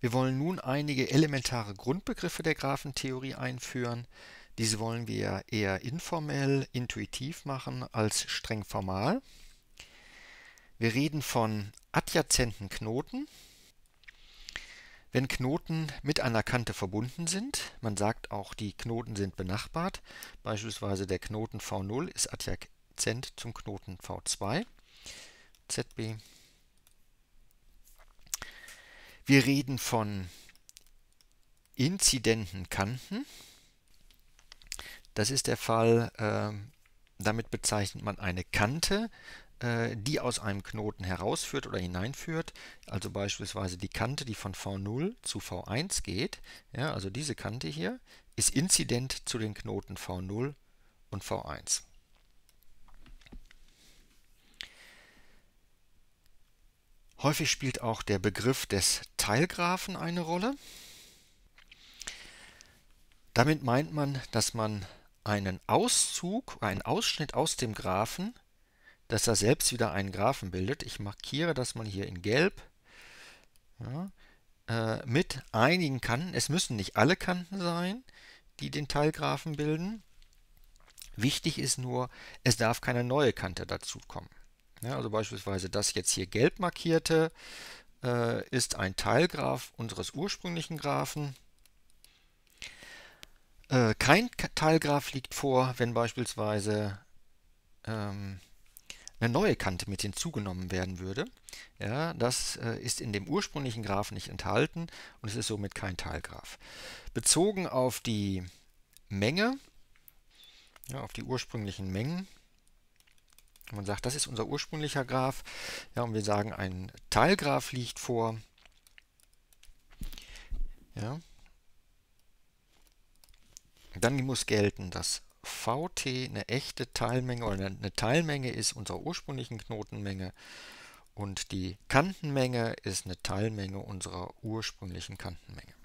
Wir wollen nun einige elementare Grundbegriffe der Graphentheorie einführen. Diese wollen wir eher informell, intuitiv machen als streng formal. Wir reden von adjazenten Knoten. Wenn Knoten mit einer Kante verbunden sind, man sagt auch, die Knoten sind benachbart, beispielsweise der Knoten V0 ist adjazent zum Knoten V2, ZB wir reden von inzidenten Kanten. Das ist der Fall, äh, damit bezeichnet man eine Kante, äh, die aus einem Knoten herausführt oder hineinführt. Also beispielsweise die Kante, die von V0 zu V1 geht. Ja, also diese Kante hier ist inzident zu den Knoten V0 und V1. Häufig spielt auch der Begriff des Pfeilgraphen eine Rolle. Damit meint man, dass man einen Auszug, einen Ausschnitt aus dem Graphen, dass er selbst wieder einen Graphen bildet. Ich markiere das mal hier in gelb. Ja, äh, mit einigen Kanten. Es müssen nicht alle Kanten sein, die den Teilgraphen bilden. Wichtig ist nur, es darf keine neue Kante dazukommen. Ja, also beispielsweise das jetzt hier gelb markierte äh, ist ein Teilgraph unseres ursprünglichen Graphen. Äh, kein Teilgraph liegt vor, wenn beispielsweise ähm, eine neue Kante mit hinzugenommen werden würde. Ja, das äh, ist in dem ursprünglichen Graph nicht enthalten und es ist somit kein Teilgraph. Bezogen auf die Menge, ja, auf die ursprünglichen Mengen, man sagt, das ist unser ursprünglicher Graph. Ja, und wir sagen, ein Teilgraph liegt vor. Ja. Dann muss gelten, dass VT eine echte Teilmenge oder eine Teilmenge ist unserer ursprünglichen Knotenmenge und die Kantenmenge ist eine Teilmenge unserer ursprünglichen Kantenmenge.